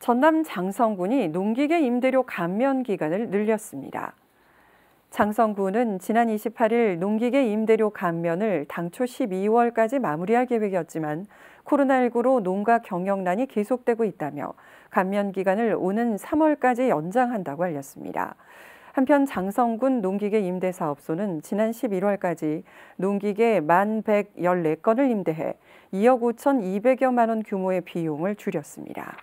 전남 장성군이 농기계 임대료 감면 기간을 늘렸습니다. 장성군은 지난 28일 농기계 임대료 감면을 당초 12월까지 마무리할 계획이었지만 코로나19로 농가 경영난이 계속되고 있다며 감면 기간을 오는 3월까지 연장한다고 알렸습니다. 한편 장성군 농기계 임대사업소는 지난 11월까지 농기계 1,114건을 임대해 2억 5,200여만 원 규모의 비용을 줄였습니다.